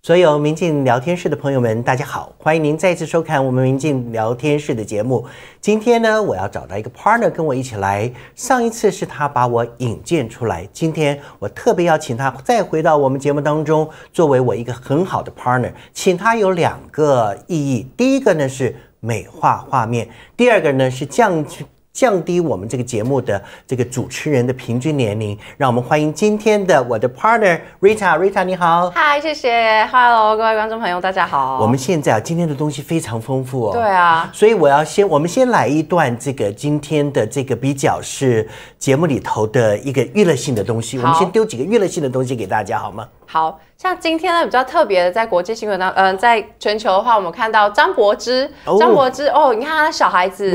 所有民进聊天室的朋友们，大家好！欢迎您再次收看我们民进聊天室的节目。今天呢，我要找到一个 partner 跟我一起来。上一次是他把我引荐出来，今天我特别要请他再回到我们节目当中，作为我一个很好的 partner。请他有两个意义：第一个呢是美化画面，第二个呢是降低。降低我们这个节目的这个主持人的平均年龄，让我们欢迎今天的我的 partner Rita，Rita 你好，嗨，谢谢，hello，各位观众朋友，大家好。我们现在啊，今天的东西非常丰富哦。对啊，所以我要先，我们先来一段这个今天的这个比较是节目里头的一个娱乐性的东西，我们先丢几个娱乐性的东西给大家好吗？好像今天呢比较特别的，在国际新闻当，嗯，在全球的话，我们看到张柏芝，张柏芝哦，你看他小孩子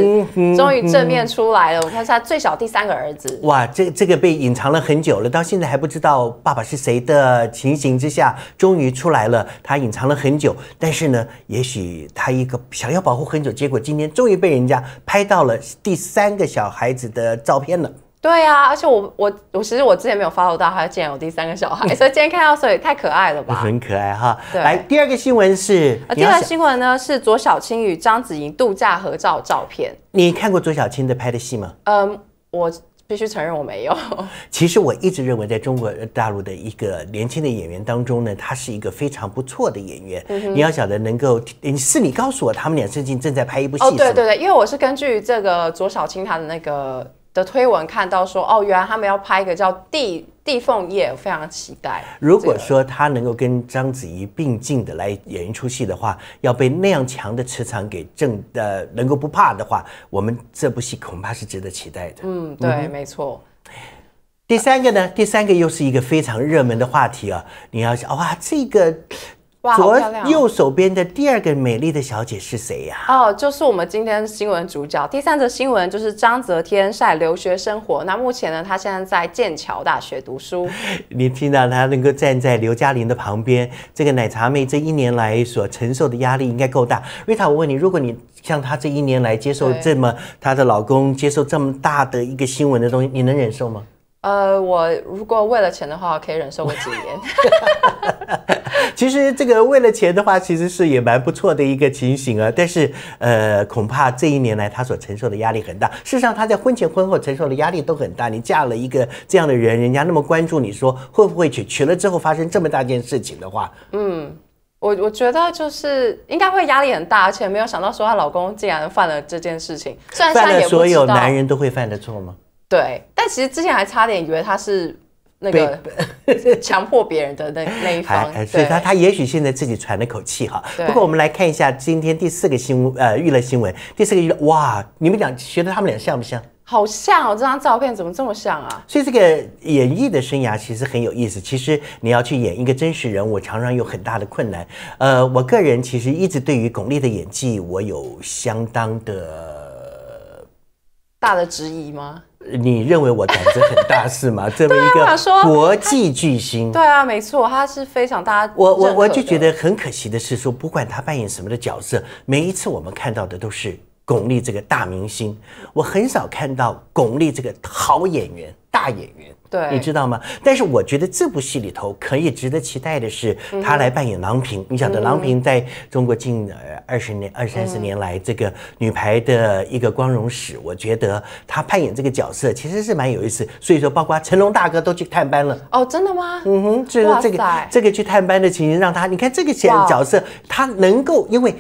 终于正面出来了，我看是他最小第三个儿子，哇，这这个被隐藏了很久了，到现在还不知道爸爸是谁的情形之下，终于出来了，他隐藏了很久，但是呢，也许他一个想要保护很久，结果今天终于被人家拍到了第三个小孩子的照片了。对啊，而且我我我其实我之前没有 follow 到他竟然有第三个小孩，所以今天看到所以太可爱了吧？很可爱哈。来，第二个新闻是，第二个新闻呢是左小青与章子怡度假合照照片。你看过左小青的拍的戏吗？嗯，我必须承认我没有。其实我一直认为在中国大陆的一个年轻的演员当中呢，他是一个非常不错的演员。你要晓得，能够，是你告诉我他们俩最近正在拍一部戏。哦，对对对，因为我是根据这个左小青她的那个。的推文看到说，哦，原来他们要拍一个叫《地地缝夜》，非常期待。如果说他能够跟章子怡并进的来演一出戏的话，要被那样强的磁场给正的能够不怕的话，我们这部戏恐怕是值得期待的。嗯，对，没错。第三个呢，第三个又是一个非常热门的话题啊！你要想哇，这个。左右手边的第二个美丽的小姐是谁呀？哦，就是我们今天新闻主角。第三则新闻就是张泽天晒留学生活。那目前呢，他现在在剑桥大学读书。你听到他能够站在刘嘉玲的旁边，这个奶茶妹这一年来所承受的压力应该够大。瑞塔，我问你，如果你像她这一年来接受这么，她的老公接受这么大的一个新闻的东西，你能忍受吗？呃，我如果为了钱的话，可以忍受个几年。其实这个为了钱的话，其实是也蛮不错的一个情形啊。但是，呃，恐怕这一年来他所承受的压力很大。事实上，他在婚前婚后承受的压力都很大。你嫁了一个这样的人，人家那么关注你，说会不会娶？娶了之后发生这么大件事情的话，嗯，我我觉得就是应该会压力很大，而且没有想到说她老公竟然犯了这件事情。犯了所有男人都会犯的错吗？对，但其实之前还差点以为他是。被 强迫别人的那那一方，所以他他也许现在自己喘了口气哈。不过我们来看一下今天第四个新呃娱乐新闻，第四个娱乐哇，你们俩觉得他们俩像不像？好像哦，这张照片怎么这么像啊？所以这个演艺的生涯其实很有意思。其实你要去演一个真实人物，常常有很大的困难。呃，我个人其实一直对于巩俐的演技，我有相当的大的质疑吗？你认为我胆子很大是吗？这么一个国际巨星，对啊，没错，他是非常大。我我我就觉得很可惜的是，说不管他扮演什么的角色，每一次我们看到的都是巩俐这个大明星。我很少看到巩俐这个好演员、大演员。你知道吗？但是我觉得这部戏里头可以值得期待的是，他来扮演郎平。你晓得，郎平在中国近二十年、二三十年来这个女排的一个光荣史，我觉得他扮演这个角色其实是蛮有意思。所以说，包括成龙大哥都去探班了。哦，真的吗？嗯哼，就是这个这个去探班的情形，让他你看这个角角色，他能够因为。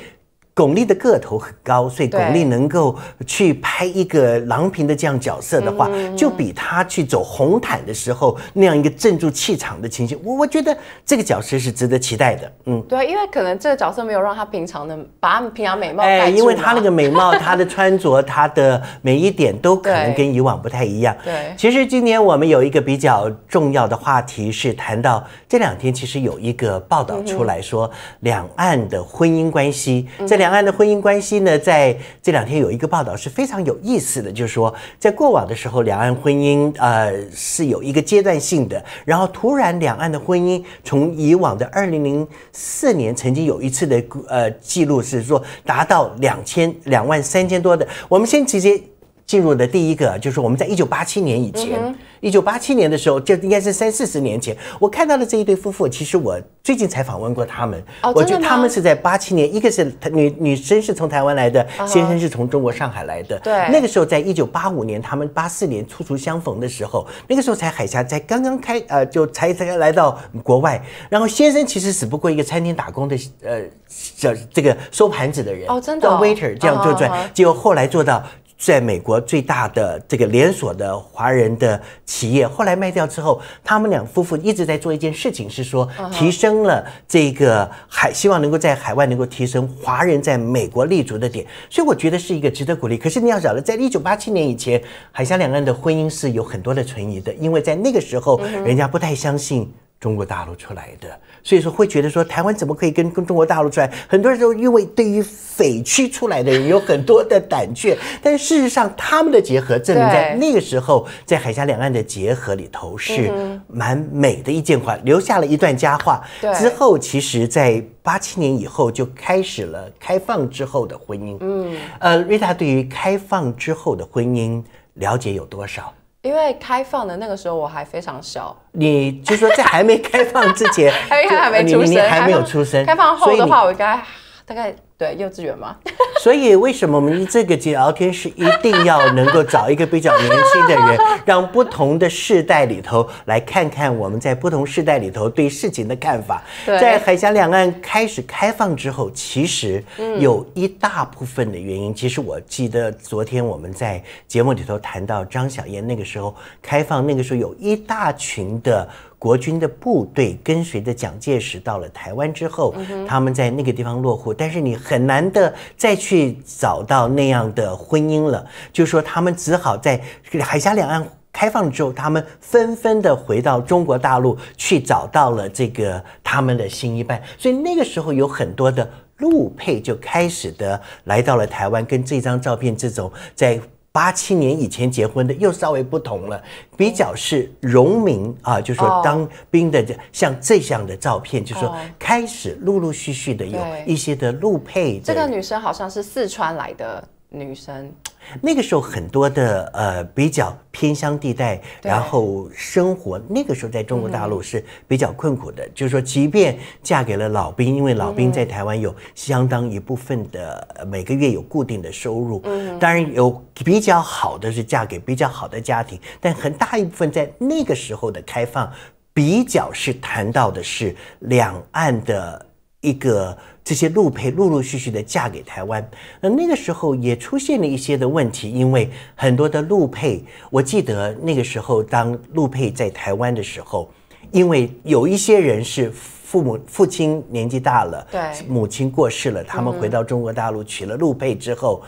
巩俐的个头很高，所以巩俐能够去拍一个郎平的这样角色的话，就比她去走红毯的时候那样一个镇住气场的情形，我我觉得这个角色是值得期待的。嗯，对，因为可能这个角色没有让她平常的把平常美貌，哎，因为她那个美貌，她的穿着，她的每一点都可能 跟以往不太一样。对，其实今年我们有一个比较重要的话题是谈到这两天，其实有一个报道出来说两岸的婚姻关系这两。两岸的婚姻关系呢，在这两天有一个报道是非常有意思的，就是说，在过往的时候，两岸婚姻呃是有一个阶段性的，然后突然两岸的婚姻从以往的二零零四年曾经有一次的呃记录是说达到两千两万三千多的，我们先直接。进入的第一个就是我们在一九八七年以前，一九八七年的时候，这应该是三四十年前，我看到的这一对夫妇。其实我最近采访问过他们，我觉得他们是在八七年，一个是女女生是从台湾来的，先生是从中国上海来的。对，那个时候在一九八五年，他们八四年初初相逢的时候，那个时候才海峡才刚刚开，呃，就才才来到国外。然后先生其实只不过一个餐厅打工的，呃，小这个收盘子的人，哦，真的，waiter 这样做转，果后来做到。在美国最大的这个连锁的华人的企业后来卖掉之后，他们两夫妇一直在做一件事情，是说提升了这个海，希望能够在海外能够提升华人在美国立足的点，所以我觉得是一个值得鼓励。可是你要晓得，在一九八七年以前，海峡两岸的婚姻是有很多的存疑的，因为在那个时候人家不太相信。中国大陆出来的，所以说会觉得说台湾怎么可以跟跟中国大陆出来？很多人都因为对于匪区出来的人有很多的胆怯，但事实上他们的结合证明，在那个时候在海峡两岸的结合里头是蛮美的一件话，留下了一段佳话。之后，其实，在八七年以后就开始了开放之后的婚姻。嗯，呃，瑞达对于开放之后的婚姻了解有多少？因为开放的那个时候我还非常小，你就说在还没开放之前，还没还没出生，还没有出生。开放后的话，我应该大概。对，幼稚园吗？所以为什么我们这个节聊天是一定要能够找一个比较年轻的人，让不同的世代里头来看看我们在不同世代里头对事情的看法。在海峡两岸开始开放之后，其实有一大部分的原因。其实我记得昨天我们在节目里头谈到张小燕，那个时候开放，那个时候有一大群的。国军的部队跟随着蒋介石到了台湾之后，他们在那个地方落户，但是你很难的再去找到那样的婚姻了。就说他们只好在海峡两岸开放之后，他们纷纷的回到中国大陆去找到了这个他们的新一半。所以那个时候有很多的陆配就开始的来到了台湾，跟这张照片这种在。八七年以前结婚的又稍微不同了，比较是农民啊，就说当兵的，像这样的照片，就说开始陆陆续续的有一些的路配。这个女生好像是四川来的。女生，那个时候很多的呃比较偏乡地带，然后生活那个时候在中国大陆是比较困苦的。就是说，即便嫁给了老兵，因为老兵在台湾有相当一部分的每个月有固定的收入。嗯，当然有比较好的是嫁给比较好的家庭，但很大一部分在那个时候的开放，比较是谈到的是两岸的。一个这些陆配陆陆续续的嫁给台湾，那那个时候也出现了一些的问题，因为很多的陆配，我记得那个时候当陆配在台湾的时候，因为有一些人是父母父亲年纪大了，对母亲过世了，他们回到中国大陆娶了陆配之后，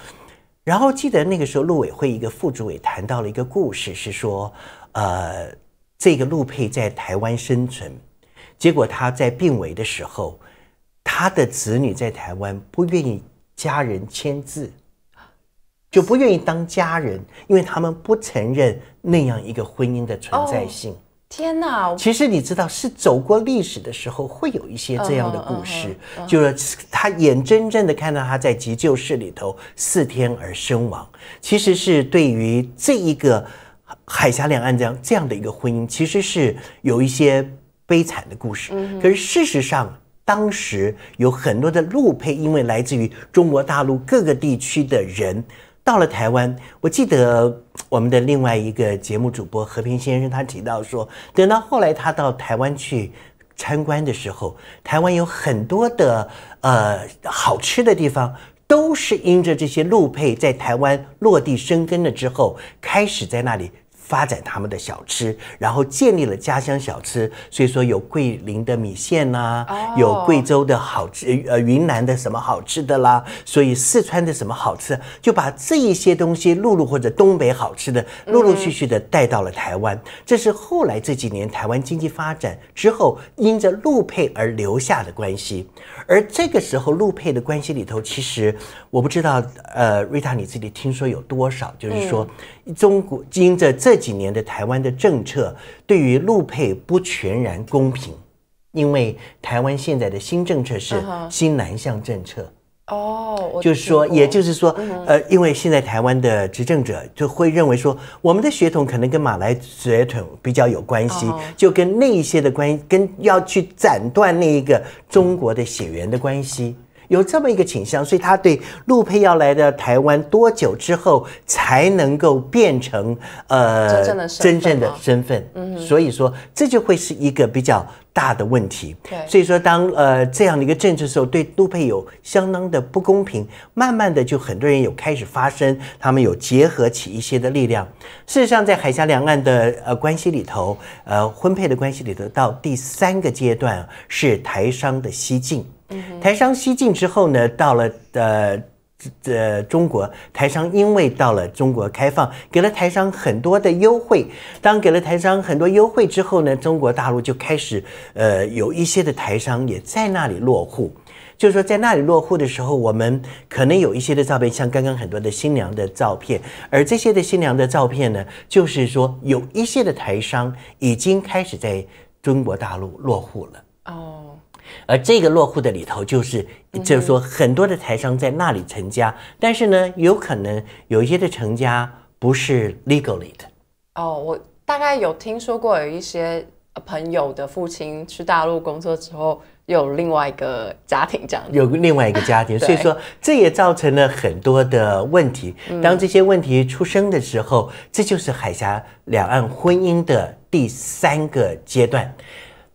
然后记得那个时候陆委会一个副主委谈到了一个故事，是说呃这个陆配在台湾生存，结果他在病危的时候。他的子女在台湾不愿意家人签字，就不愿意当家人，因为他们不承认那样一个婚姻的存在性。天哪！其实你知道，是走过历史的时候，会有一些这样的故事，就是他眼睁睁的看到他在急救室里头四天而身亡。其实是对于这一个海峡两岸这样这样的一个婚姻，其实是有一些悲惨的故事。可是事实上。当时有很多的路配，因为来自于中国大陆各个地区的人到了台湾。我记得我们的另外一个节目主播和平先生，他提到说，等到后来他到台湾去参观的时候，台湾有很多的呃好吃的地方，都是因着这些路配在台湾落地生根了之后，开始在那里。发展他们的小吃，然后建立了家乡小吃，所以说有桂林的米线呐，有贵州的好吃，呃，云南的什么好吃的啦，所以四川的什么好吃，就把这一些东西陆陆或者东北好吃的，陆陆续续的带到了台湾。这是后来这几年台湾经济发展之后，因着陆配而留下的关系。而这个时候陆配的关系里头，其实我不知道，呃，瑞塔你自己听说有多少，就是说。中国经着这几年的台湾的政策，对于陆配不全然公平，因为台湾现在的新政策是新南向政策。哦，就是说，也就是说，呃，因为现在台湾的执政者就会认为说，我们的血统可能跟马来血统比较有关系，就跟那一些的关，跟要去斩断那一个中国的血缘的关系。有这么一个倾向，所以他对陆配要来的台湾多久之后才能够变成呃真正的真正的身份？嗯，所以说这就会是一个比较大的问题。对，所以说当呃这样的一个政策时候，对陆配有相当的不公平。慢慢的，就很多人有开始发声，他们有结合起一些的力量。事实上，在海峡两岸的呃关系里头，呃婚配的关系里头，到第三个阶段是台商的西进。台商西进之后呢，到了呃呃中国，台商因为到了中国开放，给了台商很多的优惠。当给了台商很多优惠之后呢，中国大陆就开始呃有一些的台商也在那里落户。就是说，在那里落户的时候，我们可能有一些的照片，像刚刚很多的新娘的照片，而这些的新娘的照片呢，就是说有一些的台商已经开始在中国大陆落户了。哦。而这个落户的里头，就是就是说，很多的台商在那里成家，但是呢，有可能有一些的成家不是 legally 的。哦，我大概有听说过有一些朋友的父亲去大陆工作之后，有另外一个家庭这样。有另外一个家庭，所以说这也造成了很多的问题。当这些问题出生的时候，这就是海峡两岸婚姻的第三个阶段。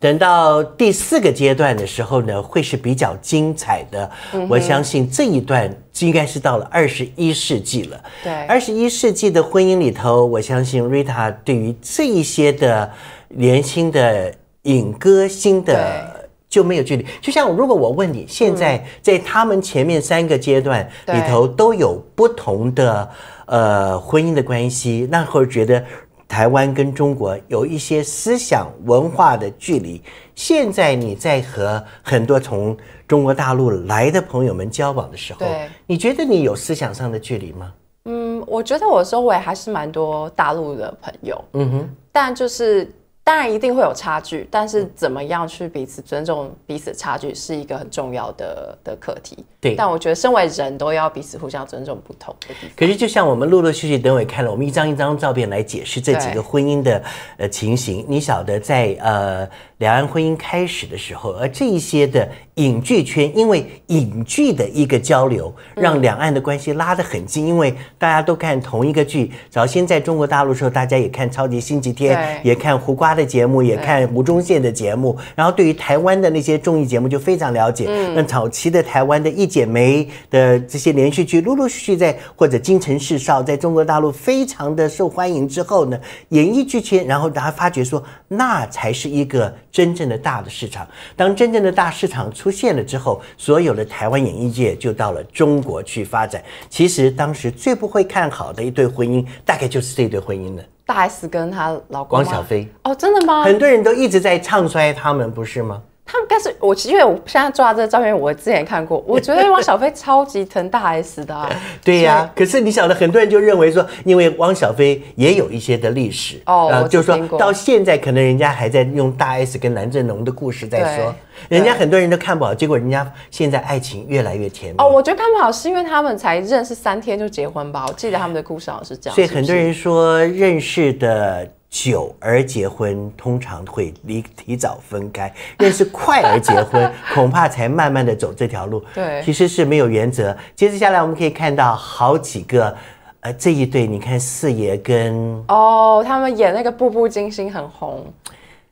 等到第四个阶段的时候呢，会是比较精彩的。我相信这一段应该是到了二十一世纪了。对，二十一世纪的婚姻里头，我相信 Rita 对于这一些的年轻的影歌星的就没有距离。就像如果我问你现在在他们前面三个阶段里头都有不同的呃婚姻的关系，那会儿觉得。台湾跟中国有一些思想文化的距离。现在你在和很多从中国大陆来的朋友们交往的时候，你觉得你有思想上的距离吗？嗯，我觉得我周围还是蛮多大陆的朋友。嗯哼，但就是。当然一定会有差距，但是怎么样去彼此尊重彼此差距是一个很重要的的课题。对，但我觉得身为人，都要彼此互相尊重不同的。可是就像我们陆陆续续等会看了我们一张一张照片来解释这几个婚姻的呃情形，你晓得在呃两岸婚姻开始的时候，而这一些的。影剧圈因为影剧的一个交流，让两岸的关系拉得很近。因为大家都看同一个剧，早先在中国大陆时候，大家也看《超级星期天》，也看胡瓜的节目，也看吴宗宪的节目。然后对于台湾的那些综艺节目就非常了解。那早期的台湾的《一剪梅》的这些连续剧，陆陆续续在或者《京城四少》在中国大陆非常的受欢迎之后呢，演艺剧圈，然后大家发觉说，那才是一个真正的大的市场。当真正的大市场出出现了之后，所有的台湾演艺界就到了中国去发展。其实当时最不会看好的一对婚姻，大概就是这对婚姻了。大 S 跟她老公。王小飞。哦，真的吗？很多人都一直在唱衰他们，不是吗？他们但是，我因为我现在抓这个照片，我之前看过，我觉得汪小菲超级疼大 S 的。对呀，可是你晓得，很多人就认为说，因为汪小菲也有一些的历史，哦，就是说到现在，可能人家还在用大 S 跟蓝正龙的故事在说，人家很多人都看不好，结果人家现在爱情越来越甜蜜。哦，我觉得看不好是因为他们才认识三天就结婚吧，我记得他们的故事好像是这样。所以很多人说认识的。久而结婚，通常会离提早分开；认识快而结婚，恐怕才慢慢的走这条路。对，其实是没有原则。接着下来，我们可以看到好几个，呃，这一对，你看四爷跟哦，他们演那个《步步惊心》很红。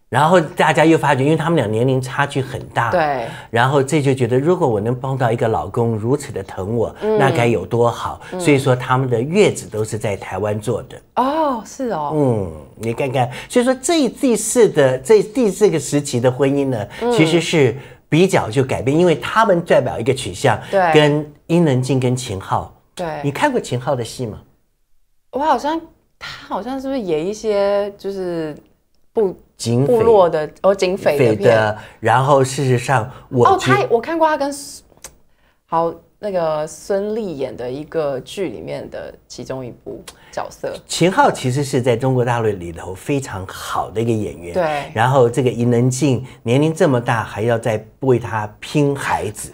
然后大家又发觉，因为他们俩年龄差距很大，对，然后这就觉得，如果我能帮到一个老公如此的疼我，那该有多好。所以说，他们的月子都是在台湾做的。哦，是哦，嗯，你看看，所以说这第四的这第四个时期的婚姻呢，其实是比较就改变，因为他们代表一个取向，对，跟伊能静跟秦昊，对，你看过秦昊的戏吗？我好像他好像是不是演一些就是不。警落的哦，警匪的，然后事实上我哦，他我看过他跟好那个孙俪演的一个剧里面的其中一部角色，秦昊其实是在中国大陆里头非常好的一个演员，对。然后这个伊能静年龄这么大还要再为他拼孩子，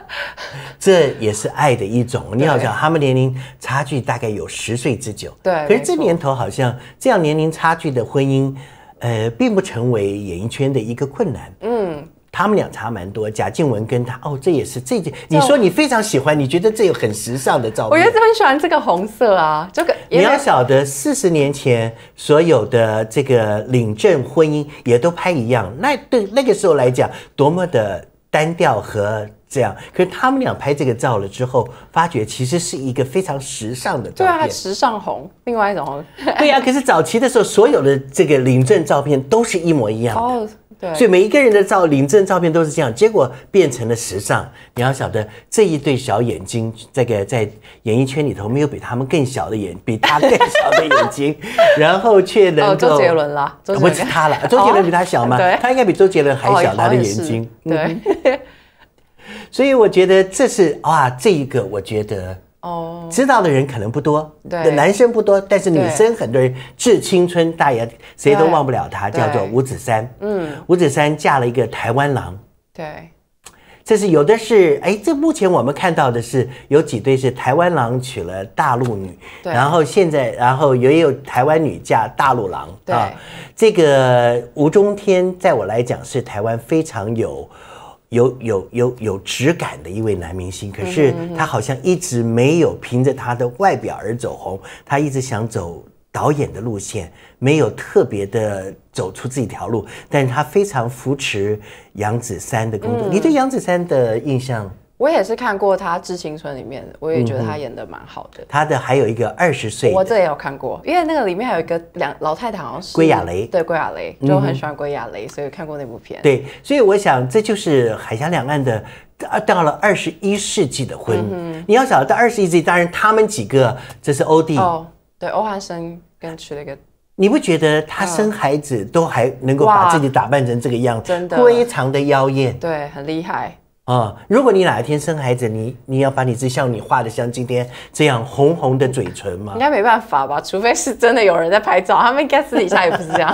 这也是爱的一种。你要像他们年龄差距大概有十岁之久，对。可是这年头好像这样年龄差距的婚姻。呃，并不成为演艺圈的一个困难。嗯，他们俩差蛮多，贾静雯跟他哦，这也是这件。你说你非常喜欢，你觉得这有很时尚的照片。我觉得很喜欢这个红色啊，这个。你要晓得，四十年前所有的这个领证婚姻也都拍一样，那对那个时候来讲，多么的单调和。这样，可是他们俩拍这个照了之后，发觉其实是一个非常时尚的照片。对啊，时尚红，另外一种红。对呀，可是早期的时候，所有的这个领证照片都是一模一样的，对，所以每一个人的照领证照片都是这样，结果变成了时尚。你要晓得，这一对小眼睛，这个在演艺圈里头没有比他们更小的眼，比他更小的眼睛，然后却能够周杰伦啦，不是他了，周杰伦比他小吗？他应该比周杰伦还小，他的眼睛对。所以我觉得这是啊，这一个我觉得哦，知道的人可能不多，对，男生不多，但是女生很多人，致青春，大爷谁都忘不了他，叫做吴子山，嗯，吴子山嫁了一个台湾郎，对，这是有的是，哎，这目前我们看到的是有几对是台湾郎娶了大陆女，然后现在然后也有台湾女嫁大陆郎，啊。这个吴中天在我来讲是台湾非常有。有有有有质感的一位男明星，可是他好像一直没有凭着他的外表而走红，他一直想走导演的路线，没有特别的走出自己条路，但是他非常扶持杨子姗的工作。你对杨子姗的印象？我也是看过他《致青春》里面，我也觉得他演的蛮好的。他的还有一个二十岁，我这也有看过，因为那个里面还有一个两老太太好像是。归亚蕾，对，归亚就我很喜欢归亚蕾，所以看过那部片。对，所以我想这就是海峡两岸的到了二十一世纪的婚，你要晓得，到二十一世纪，当然他们几个，这是欧弟哦，对，欧汉生跟娶了一个，你不觉得他生孩子都还能够把自己打扮成这个样子，真的非常的妖艳，对，很厉害。啊，如果你哪一天生孩子，你你要把你自己像你画的像今天这样红红的嘴唇吗？应该没办法吧，除非是真的有人在拍照，他们应该私底下也不是这样。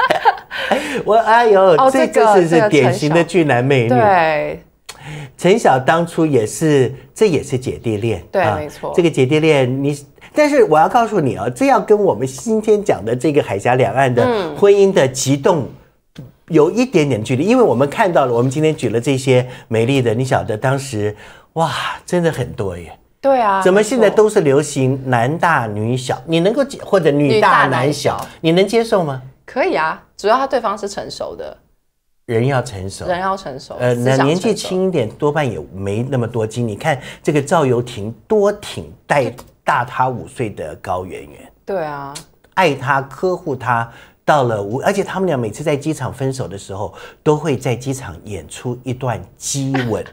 我哎呦，这个是典型的俊男美女。对，陈晓当初也是，这也是姐弟恋。对，没错，这个姐弟恋你，但是我要告诉你啊，这要跟我们今天讲的这个海峡两岸的婚姻的激动。有一点点距离，因为我们看到了，我们今天举了这些美丽的，你晓得当时，哇，真的很多耶。对啊。怎么现在都是流行男大女小？你能够或者女大男小，你能接受吗？可以啊，主要他对方是成熟的，人要成熟，人要成熟。呃，那年纪轻一点，多半也没那么多精你看这个赵又廷多挺带大他五岁的高圆圆，对啊，爱他呵护他。到了，而且他们俩每次在机场分手的时候，都会在机场演出一段激吻。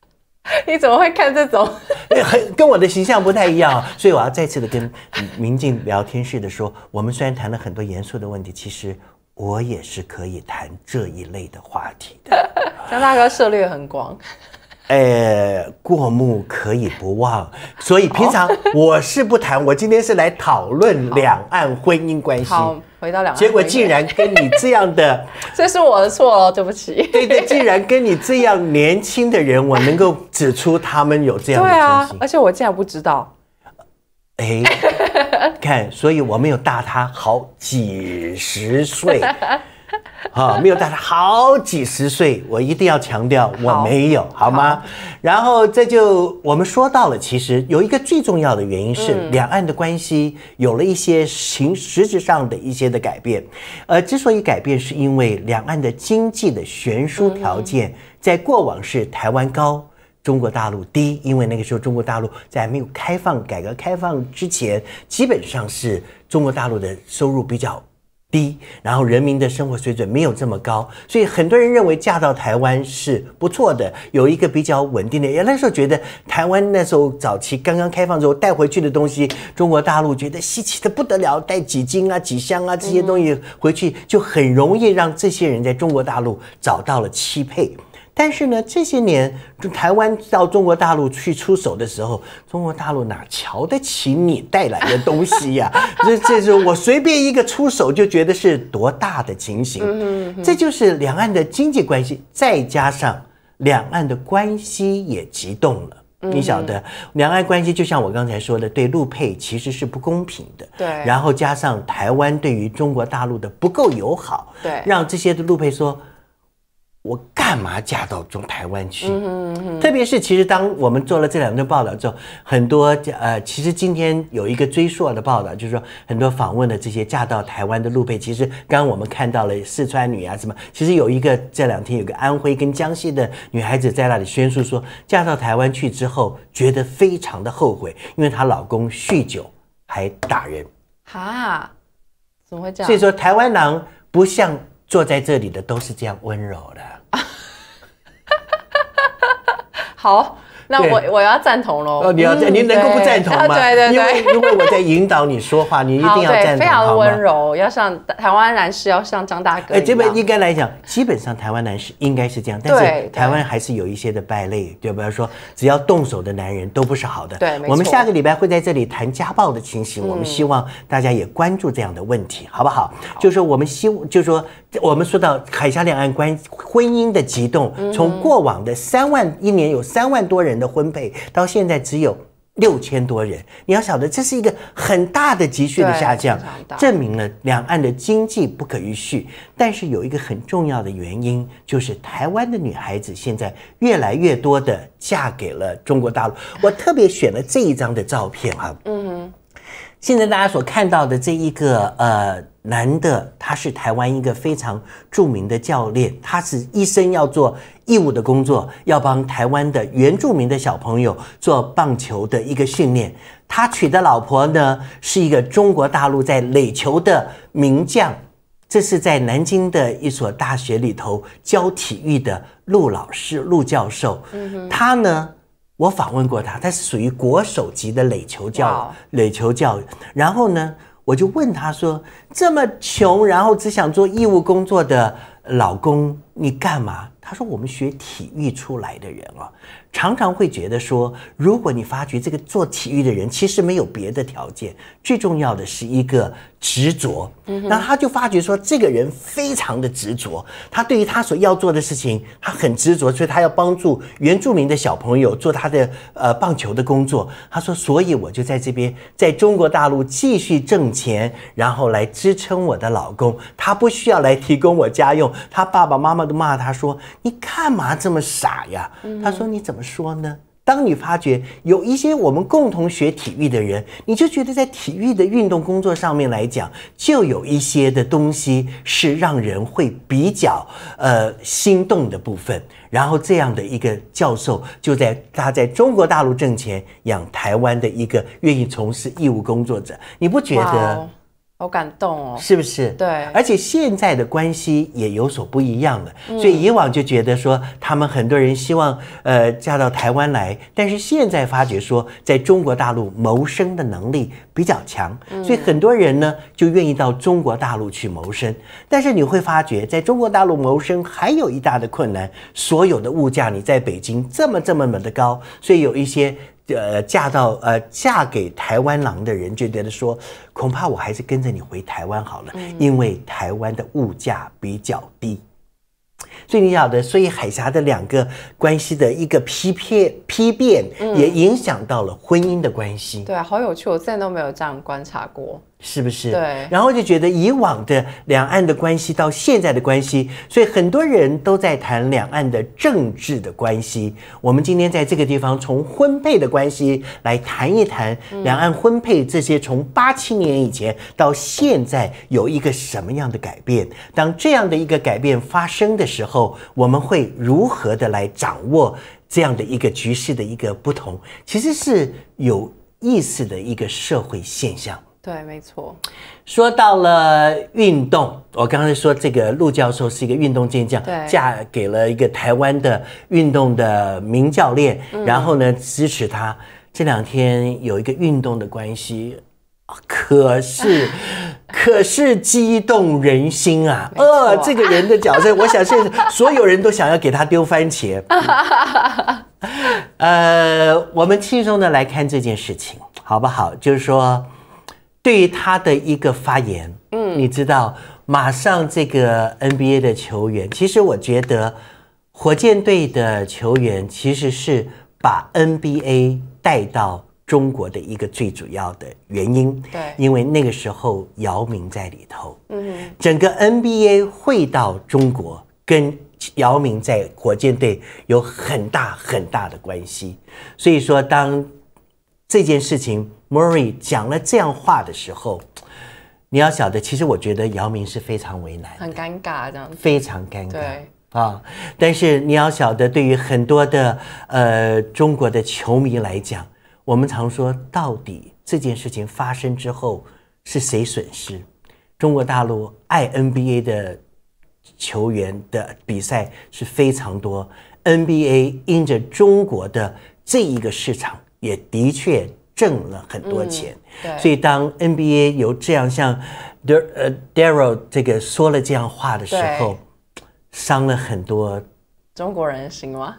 你怎么会看这种？很跟我的形象不太一样，所以我要再次的跟明镜聊天室的说，我们虽然谈了很多严肃的问题，其实我也是可以谈这一类的话题的。张 大哥涉猎很广，呃，过目可以不忘，所以平常我是不谈。我今天是来讨论两岸婚姻关系。回到两，结果竟然跟你这样的，这是我的错哦，对不起。对对，竟然跟你这样年轻的人，我能够指出他们有这样的，对啊，而且我竟然不知道。哎，看，所以我没有大他好几十岁。啊，没有，大他好几十岁，我一定要强调我没有，好吗？然后这就我们说到了，其实有一个最重要的原因是，两岸的关系有了一些形实质上的一些的改变。呃，之所以改变，是因为两岸的经济的悬殊条件，在过往是台湾高，中国大陆低，因为那个时候中国大陆在没有开放、改革开放之前，基本上是中国大陆的收入比较。低，然后人民的生活水准没有这么高，所以很多人认为嫁到台湾是不错的，有一个比较稳定的。也那时候觉得台湾那时候早期刚刚开放之后带回去的东西，中国大陆觉得稀奇的不得了，带几斤啊、几箱啊这些东西回去，就很容易让这些人在中国大陆找到了妻配。但是呢，这些年台湾到中国大陆去出手的时候，中国大陆哪瞧得起你带来的东西呀？这、这、是我随便一个出手就觉得是多大的情形。嗯嗯这就是两岸的经济关系，再加上两岸的关系也激动了。你晓得，两岸关系就像我刚才说的，对陆配其实是不公平的。对。然后加上台湾对于中国大陆的不够友好。对。让这些的陆配说。我干嘛嫁到中台湾去？特别是，其实当我们做了这两段报道之后，很多呃，其实今天有一个追溯的报道，就是说很多访问的这些嫁到台湾的路配，其实刚刚我们看到了四川女啊什么，其实有一个这两天有个安徽跟江西的女孩子在那里宣述说，嫁到台湾去之后觉得非常的后悔，因为她老公酗酒还打人哈，怎么会这样？所以说台湾男不像。坐在这里的都是这样温柔的，好，那我我要赞同喽。哦，你要赞您能够不赞同吗？对对对，因为因为我在引导你说话，你一定要赞同。非常温柔，要像台湾男士，要像张大哥。哎，这边应该来讲，基本上台湾男士应该是这样，但是台湾还是有一些的败类，就比如说，只要动手的男人都不是好的。对，我们下个礼拜会在这里谈家暴的情形，我们希望大家也关注这样的问题，好不好？就是说我们希望，就是说。我们说到海峡两岸关婚姻的急动，从过往的三万一年有三万多人的婚配，到现在只有六千多人。你要晓得，这是一个很大的急剧的下降，证明了两岸的经济不可逾续。但是有一个很重要的原因，就是台湾的女孩子现在越来越多的嫁给了中国大陆。我特别选了这一张的照片啊。现在大家所看到的这一个呃男的，他是台湾一个非常著名的教练，他是一生要做义务的工作，要帮台湾的原住民的小朋友做棒球的一个训练。他娶的老婆呢，是一个中国大陆在垒球的名将，这是在南京的一所大学里头教体育的陆老师、陆教授。嗯哼，他呢？我访问过他，他是属于国手级的垒球教垒球教育，然后呢，我就问他说：“这么穷，然后只想做义务工作的老公，你干嘛？”他说：“我们学体育出来的人啊。”常常会觉得说，如果你发觉这个做体育的人，其实没有别的条件，最重要的是一个执着。那他就发觉说，这个人非常的执着，他对于他所要做的事情，他很执着，所以他要帮助原住民的小朋友做他的呃棒球的工作。他说，所以我就在这边，在中国大陆继续挣钱，然后来支撑我的老公。他不需要来提供我家用，他爸爸妈妈都骂他说：“你干嘛这么傻呀？”他说：“你怎么？”说呢？当你发觉有一些我们共同学体育的人，你就觉得在体育的运动工作上面来讲，就有一些的东西是让人会比较呃心动的部分。然后这样的一个教授，就在他在中国大陆挣钱养台湾的一个愿意从事义务工作者，你不觉得？好感动哦，是不是？对，而且现在的关系也有所不一样了，所以以往就觉得说，他们很多人希望呃嫁到台湾来，但是现在发觉说，在中国大陆谋生的能力比较强，所以很多人呢就愿意到中国大陆去谋生。但是你会发觉，在中国大陆谋生还有一大的困难，所有的物价你在北京这么这么么的高，所以有一些。呃，嫁到呃嫁给台湾郎的人就觉得说，恐怕我还是跟着你回台湾好了，因为台湾的物价比较低。所以你晓得，所以海峡的两个关系的一个批变批变，也影响到了婚姻的关系。对啊，好有趣，我现在都没有这样观察过。是不是？对。然后就觉得以往的两岸的关系到现在的关系，所以很多人都在谈两岸的政治的关系。我们今天在这个地方，从婚配的关系来谈一谈两岸婚配这些，从八七年以前到现在有一个什么样的改变？当这样的一个改变发生的时候，我们会如何的来掌握这样的一个局势的一个不同？其实是有意思的一个社会现象。对，没错。说到了运动，我刚才说这个陆教授是一个运动健将，嫁给了一个台湾的运动的名教练，然后呢支持他。这两天有一个运动的关系，可是 可是激动人心啊！呃，这个人的角色，我想现在所有人都想要给他丢番茄。呃，我们轻松的来看这件事情，好不好？就是说。对于他的一个发言，嗯，你知道，马上这个 NBA 的球员，其实我觉得，火箭队的球员其实是把 NBA 带到中国的一个最主要的原因，对，因为那个时候姚明在里头，嗯，整个 NBA 会到中国跟姚明在火箭队有很大很大的关系，所以说当。这件事情，莫瑞讲了这样话的时候，你要晓得，其实我觉得姚明是非常为难，很尴尬这样，非常尴尬啊！但是你要晓得，对于很多的呃中国的球迷来讲，我们常说，到底这件事情发生之后是谁损失？中国大陆爱 NBA 的球员的比赛是非常多，NBA 因着中国的这一个市场。也的确挣了很多钱，所以当 NBA 有这样像，呃，Daryl 这个说了这样话的时候，伤了很多中国人心吗？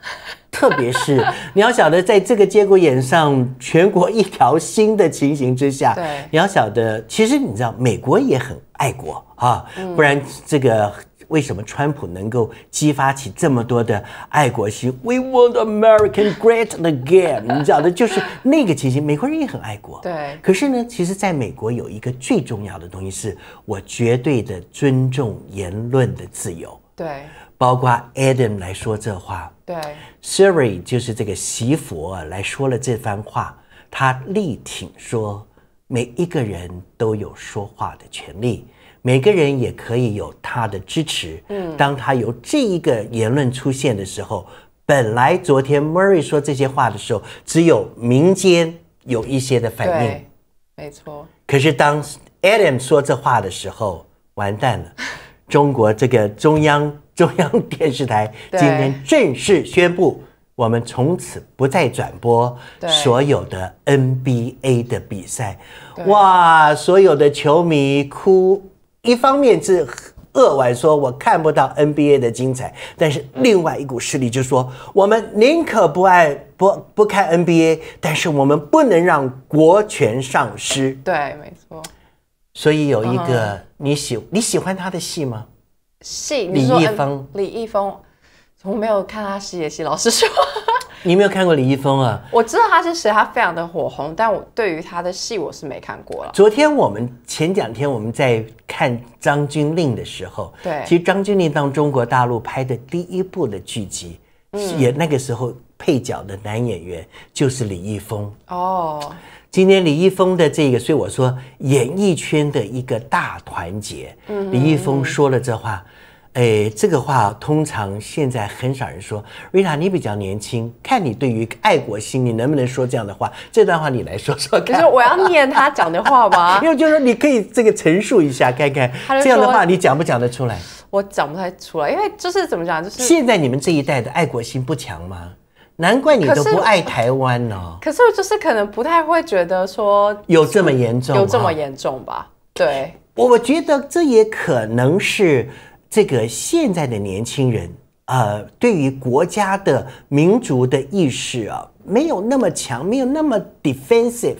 特别是 你要晓得，在这个节骨眼上，全国一条心的情形之下，你要晓得，其实你知道，美国也很爱国啊，不然这个。为什么川普能够激发起这么多的爱国心？We want American great again。你道的，就是那个情形，美国人也很爱国。对。可是呢，其实，在美国有一个最重要的东西，是我绝对的尊重言论的自由。对。包括 Adam 来说这话。对。Siri 就是这个习佛来说了这番话，他力挺说，每一个人都有说话的权利。每个人也可以有他的支持。嗯，当他有这一个言论出现的时候，本来昨天 Murray 说这些话的时候，只有民间有一些的反应，没错。可是当 Adam 说这话的时候，完蛋了。中国这个中央中央电视台今天正式宣布，我们从此不再转播所有的 NBA 的比赛。哇，所有的球迷哭。一方面是扼腕说“我看不到 NBA 的精彩”，但是另外一股势力就说“我们宁可不爱不不开 NBA”，但是我们不能让国权丧失。对，没错。所以有一个你喜你喜欢他的戏吗？戏？李易峰。李易峰，我没有看他事业戏，老实说。你没有看过李易峰啊？我知道他是谁，他非常的火红，但我对于他的戏我是没看过了。昨天我们前两天我们在看《张君令》的时候，对，其实《张君令》当中国大陆拍的第一部的剧集，嗯，也那个时候配角的男演员就是李易峰哦。今天李易峰的这个，所以我说演艺圈的一个大团结，嗯，李易峰说了这话。哎，这个话通常现在很少人说。瑞塔，你比较年轻，看你对于爱国心，你能不能说这样的话？这段话你来说说。可是我要念他讲的话吗？因为就是说，你可以这个陈述一下，看看这样的话你讲不讲得出来？我讲不太出来，因为就是怎么讲，就是现在你们这一代的爱国心不强吗？难怪你都不爱台湾呢。可是就是可能不太会觉得说有这么严重，有这么严重吧？对，我觉得这也可能是。这个现在的年轻人，呃，对于国家的民族的意识啊，没有那么强，没有那么 defensive。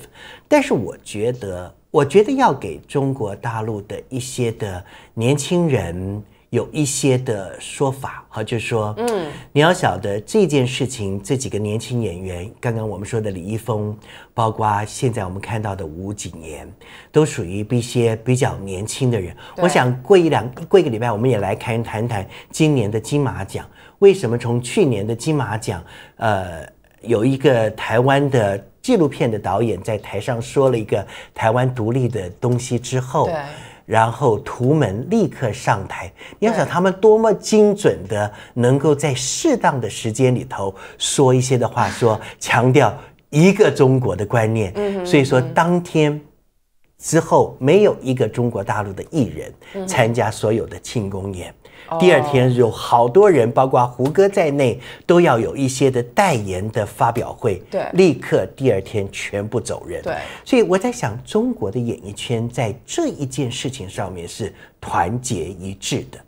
但是我觉得，我觉得要给中国大陆的一些的年轻人。有一些的说法，哈，就是说，嗯，你要晓得这件事情，这几个年轻演员，刚刚我们说的李易峰，包括现在我们看到的吴谨言，都属于一些比较年轻的人。我想过一两过一个礼拜，我们也来谈谈谈今年的金马奖，为什么从去年的金马奖，呃，有一个台湾的纪录片的导演在台上说了一个台湾独立的东西之后。然后图们立刻上台，你要想他们多么精准的能够在适当的时间里头说一些的话，说强调一个中国的观念。所以说当天之后，没有一个中国大陆的艺人参加所有的庆功宴。第二天有好多人，包括胡歌在内，都要有一些的代言的发表会，对，立刻第二天全部走人。对，所以我在想，中国的演艺圈在这一件事情上面是团结一致的。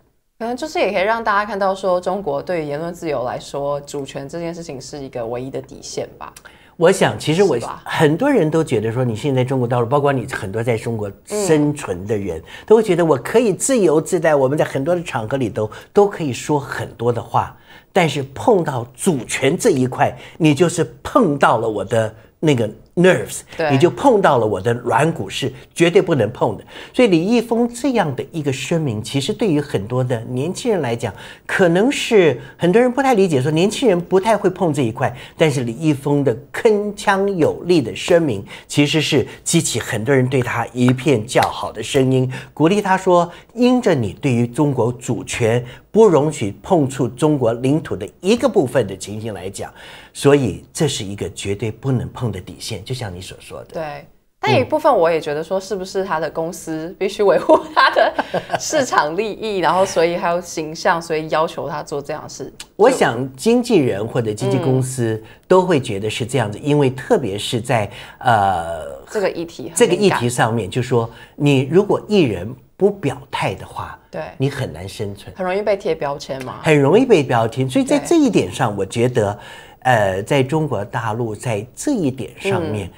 可能就是也可以让大家看到，说中国对于言论自由来说，主权这件事情是一个唯一的底线吧。我想，其实我很多人都觉得，说你现在中国大陆，包括你很多在中国生存的人都会觉得，我可以自由自在，我们在很多的场合里头都可以说很多的话，但是碰到主权这一块，你就是碰到了我的那个。Nerves，你就碰到了我的软骨是绝对不能碰的。所以李易峰这样的一个声明，其实对于很多的年轻人来讲，可能是很多人不太理解，说年轻人不太会碰这一块。但是李易峰的铿锵有力的声明，其实是激起很多人对他一片叫好的声音，鼓励他说：因着你对于中国主权不容许碰触中国领土的一个部分的情形来讲，所以这是一个绝对不能碰的底线。就像你所说的，对，但有一部分我也觉得说，是不是他的公司必须维护他的 市场利益，然后所以还有形象，所以要求他做这样的事。我想经纪人或者经纪公司都会觉得是这样子，因为特别是在呃这个议题这个议题上面，就说你如果艺人不表态的话，对，你很难生存，很容易被贴标签嘛，很容易被标签。所以在这一点上，我觉得。呃，在中国大陆，在这一点上面，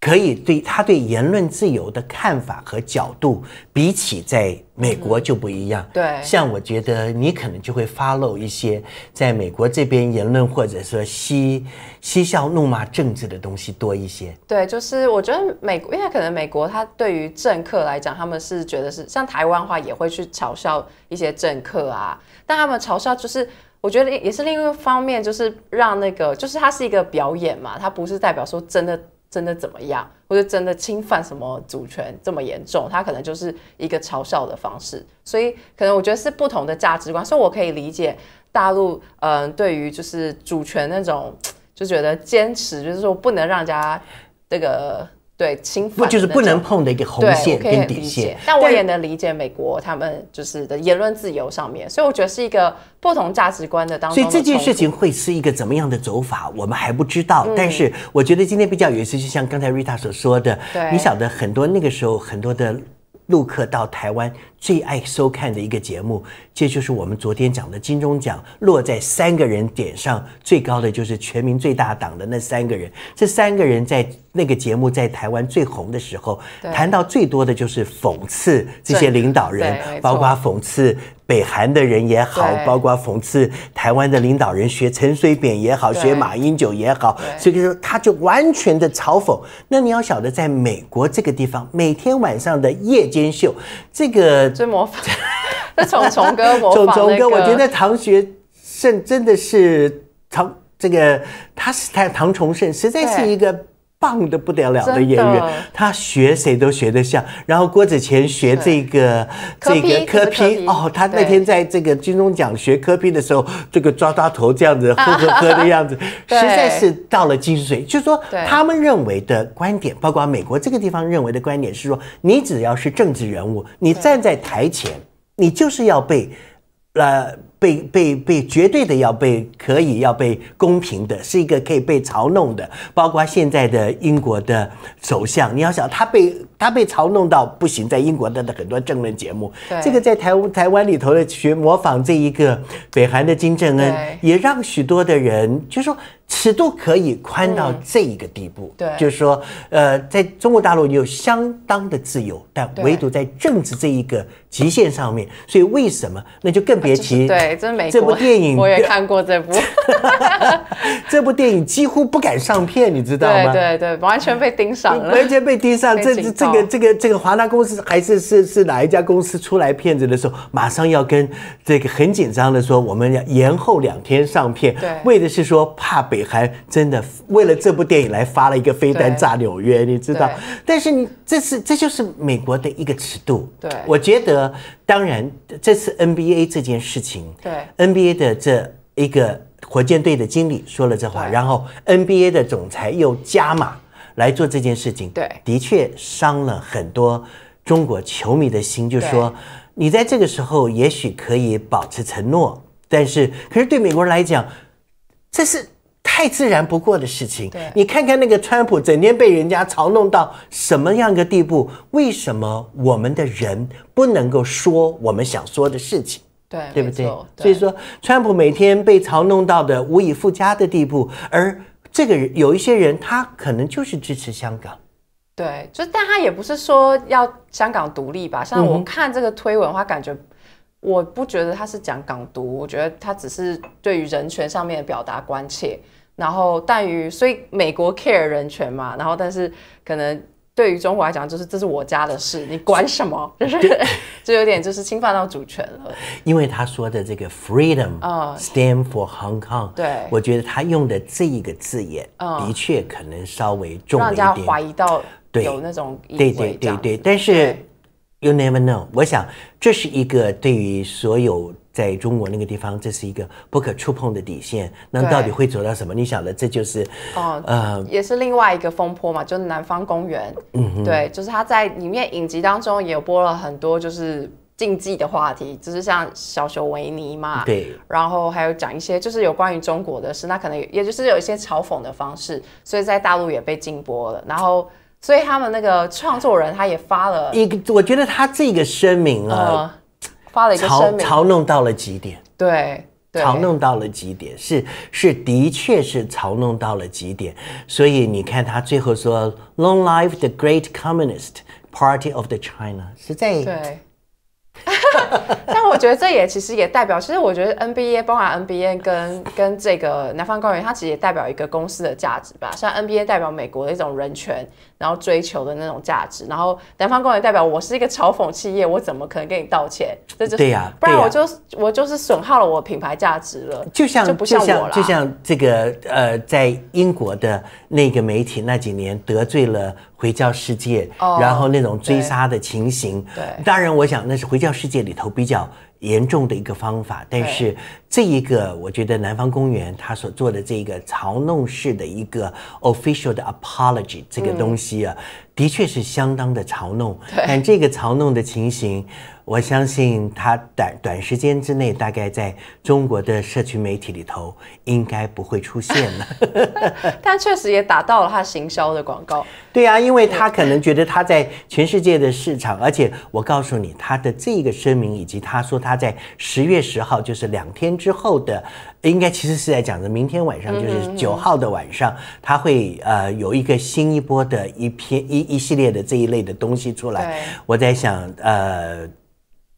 可以对他对言论自由的看法和角度，比起在美国就不一样。对，像我觉得你可能就会发 w 一些，在美国这边言论或者说嬉嬉笑怒骂政治的东西多一些。对，就是我觉得美国，因为可能美国他对于政客来讲，他们是觉得是像台湾话也会去嘲笑一些政客啊，但他们嘲笑就是。我觉得也是另一个方面，就是让那个，就是它是一个表演嘛，它不是代表说真的，真的怎么样，或者真的侵犯什么主权这么严重，它可能就是一个嘲笑的方式。所以，可能我觉得是不同的价值观，所以我可以理解大陆，嗯，对于就是主权那种，就觉得坚持，就是说不能让人家这个。对侵犯，不就是不能碰的一个红线跟底线？但我也能理解美国他们就是的言论自由上面，所以我觉得是一个不同价值观的当。所以这件事情会是一个怎么样的走法，我们还不知道。但是我觉得今天比较有意思，就像刚才 Rita 所说的，你晓得很多那个时候很多的陆客到台湾。最爱收看的一个节目，这就是我们昨天讲的金钟奖落在三个人点上，最高的就是《全民最大党》的那三个人。这三个人在那个节目在台湾最红的时候，谈到最多的就是讽刺这些领导人，包括讽刺北韩的人也好，包括讽刺台湾的领导人学陈水扁也好，学马英九也好，所以说他就完全的嘲讽。那你要晓得，在美国这个地方，每天晚上的夜间秀，这个。真模仿，虫虫哥模仿 虫虫哥，我觉得唐学圣真的是唐这个，他是他唐崇圣，实在是一个。棒的不得了的演员，他学谁都学得像。然后郭子乾学这个这个柯宾哦，他那天在这个金钟奖学柯宾的时候，这个抓抓头这样子呵呵呵的样子，实在是到了精髓。就是说，他们认为的观点，包括美国这个地方认为的观点是说，你只要是政治人物，你站在台前，你就是要被呃。被被被绝对的要被可以要被公平的是一个可以被嘲弄的，包括现在的英国的首相，你要想他被他被嘲弄到不行，在英国的很多政论节目，这个在台台湾里头的学模仿这一个北韩的金正恩，也让许多的人就说。尺度可以宽到这一个地步，对，就是说，呃，在中国大陆有相当的自由，但唯独在政治这一个极限上面。所以为什么？那就更别提对，真没这部电影我也看过这部，这部电影几乎不敢上片，你知道吗？对对对，完全被盯上了，完全被盯上。这这个这个这个华纳公司还是是是哪一家公司出来片子的时候，马上要跟这个很紧张的说，我们要延后两天上片，对，为的是说怕北。还真的为了这部电影来发了一个飞弹炸纽约，你知道？但是你这是这就是美国的一个尺度。对，我觉得当然这次 NBA 这件事情，对 NBA 的这一个火箭队的经理说了这话，然后 NBA 的总裁又加码来做这件事情，对，的确伤了很多中国球迷的心。就说你在这个时候也许可以保持承诺，但是可是对美国人来讲，这是。太自然不过的事情。对，你看看那个川普，整天被人家嘲弄到什么样的地步？为什么我们的人不能够说我们想说的事情？对，对不对？所以说，川普每天被嘲弄到的无以复加的地步，而这个人有一些人，他可能就是支持香港。对，就但他也不是说要香港独立吧？像我看这个推文的话，感觉。我不觉得他是讲港独，我觉得他只是对于人权上面的表达关切，然后但于所以美国 care 人权嘛，然后但是可能对于中国来讲，就是这是我家的事，你管什么？就是 就有点就是侵犯到主权了。因为他说的这个 freedom stand for Hong Kong，对，我觉得他用的这一个字眼，的确可能稍微重一点，让人家怀疑到有那种对对对对，但是。You never know。我想，这是一个对于所有在中国那个地方，这是一个不可触碰的底线。那到底会走到什么？你想的这就是哦，呃，也是另外一个风波嘛，就《是南方公园》。嗯，对，就是他在里面影集当中也有播了很多就是禁忌的话题，就是像小熊维尼嘛，对，然后还有讲一些就是有关于中国的事，那可能也就是有一些嘲讽的方式，所以在大陆也被禁播了。然后。所以他们那个创作人他也发了一个，我觉得他这个声明啊，发了一个声明，嘲嘲弄到了极点。对，嘲弄到了极点，是是的确是嘲弄到了极点。所以你看他最后说，“Long live the Great Communist Party of the China”，是在。但我觉得这也其实也代表，其实我觉得 NBA、包含 NBA 跟跟这个南方公园，它其实也代表一个公司的价值吧。像 NBA 代表美国的一种人权，然后追求的那种价值，然后南方公园代表我是一个嘲讽企业，我怎么可能跟你道歉？这就对呀，不然我就我就是损耗了我品牌价值了。就像不像我了，就像这个呃，在英国的那个媒体那几年得罪了。回教世界，然后那种追杀的情形，当然，我想那是回教世界里头比较严重的一个方法。但是这一个，我觉得南方公园他所做的这个嘲弄式的一个 official 的 apology 这个东西啊，的确是相当的嘲弄。但这个嘲弄的情形。我相信他短短时间之内，大概在中国的社区媒体里头，应该不会出现了。但确实也打到了他行销的广告。对啊，因为他可能觉得他在全世界的市场，而且我告诉你，他的这个声明，以及他说他在十月十号，就是两天之后的，应该其实是在讲的，明天晚上就是九号的晚上，他会呃有一个新一波的一篇一一系列的这一类的东西出来。我在想，呃。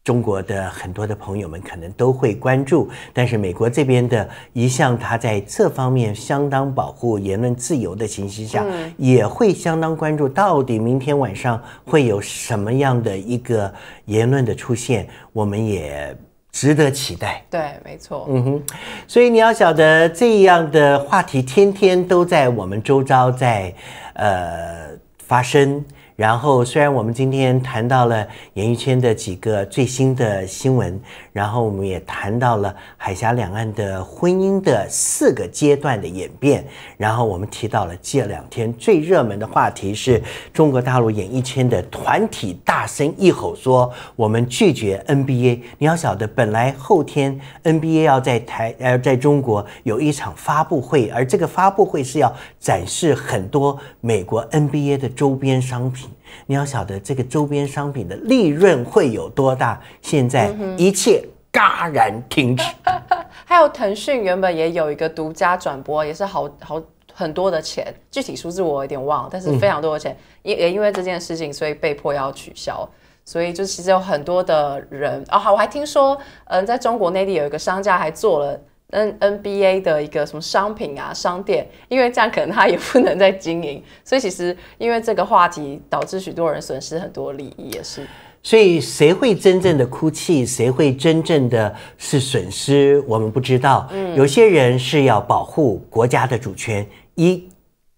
中国的很多的朋友们可能都会关注，但是美国这边的一向他在这方面相当保护言论自由的情形下，也会相当关注到底明天晚上会有什么样的一个言论的出现，我们也值得期待。对，没错。嗯哼，所以你要晓得，这样的话题天天都在我们周遭在呃发生。然后，虽然我们今天谈到了演艺圈的几个最新的新闻，然后我们也谈到了海峡两岸的婚姻的四个阶段的演变，然后我们提到了这两天最热门的话题是中国大陆演艺圈的团体大声一吼说：“我们拒绝 NBA。”你要晓得，本来后天 NBA 要在台呃在中国有一场发布会，而这个发布会是要展示很多美国 NBA 的周边商品。你要晓得这个周边商品的利润会有多大？现在一切戛然停止。还有腾讯原本也有一个独家转播，也是好好很多的钱，具体数字我有点忘了，但是非常多的钱，也也因为这件事情，所以被迫要取消。所以就其实有很多的人哦，好，我还听说，嗯，在中国内地有一个商家还做了。N N B A 的一个什么商品啊，商店，因为这样可能他也不能再经营，所以其实因为这个话题导致许多人损失很多利益也是。所以谁会真正的哭泣，谁会真正的是损失，我们不知道。有些人是要保护国家的主权，一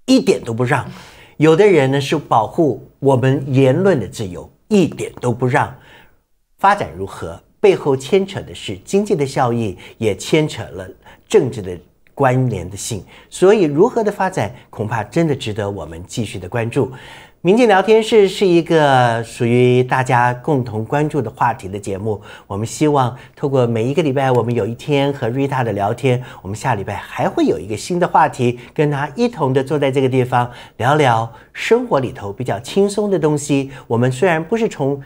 一点都不让；有的人呢是保护我们言论的自由，一点都不让。发展如何？背后牵扯的是经济的效益，也牵扯了政治的关联的性，所以如何的发展恐怕真的值得我们继续的关注。民进聊天室是一个属于大家共同关注的话题的节目，我们希望透过每一个礼拜，我们有一天和瑞塔的聊天，我们下礼拜还会有一个新的话题，跟他一同的坐在这个地方聊聊生活里头比较轻松的东西。我们虽然不是从。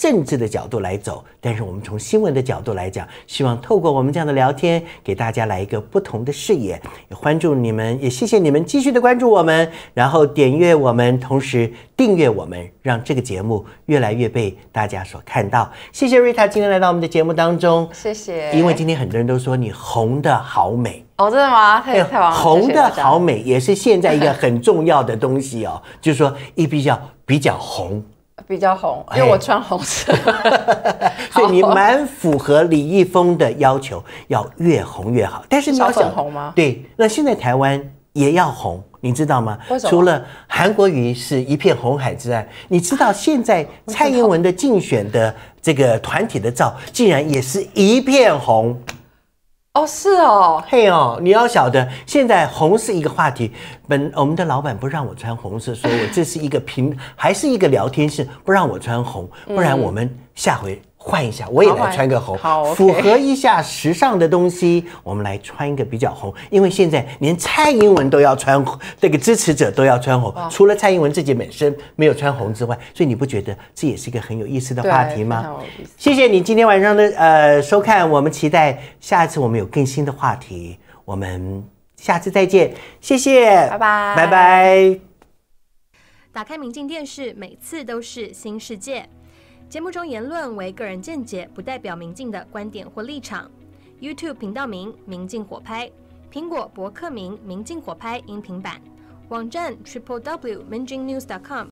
政治的角度来走，但是我们从新闻的角度来讲，希望透过我们这样的聊天，给大家来一个不同的视野。也关注你们，也谢谢你们继续的关注我们，然后点阅我们，同时订阅我们，让这个节目越来越被大家所看到。谢谢瑞塔今天来到我们的节目当中，谢谢。因为今天很多人都说你红的好美哦，真的吗？太太王红的好美，也是现在一个很重要的东西哦，就是说一比较比较红。比较红，因为我穿红色，所以你蛮符合李易峰的要求，要越红越好。但是你要想红吗？对，那现在台湾也要红，你知道吗？除了韩国瑜是一片红海之外，你知道现在蔡英文的竞选的这个团体的照，竟然也是一片红。哦，是哦，嘿哦，你要晓得，现在红是一个话题。本我们的老板不让我穿红色，说我这是一个平，还是一个聊天室，不让我穿红，不然我们下回。换一下，我也来穿个红，符合一下时尚的东西。我们来穿一个比较红，因为现在连蔡英文都要穿，这个支持者都要穿红。除了蔡英文自己本身没有穿红之外，所以你不觉得这也是一个很有意思的话题吗？谢谢你今天晚上的呃收看，我们期待下一次我们有更新的话题，我们下次再见，谢谢，拜拜，拜拜。打开明镜电视，每次都是新世界。节目中言论为个人见解，不代表明镜的观点或立场。YouTube 频道名：明镜火拍；苹果博客名：明镜火拍音频版；网站：triplew.mingjingnews.com。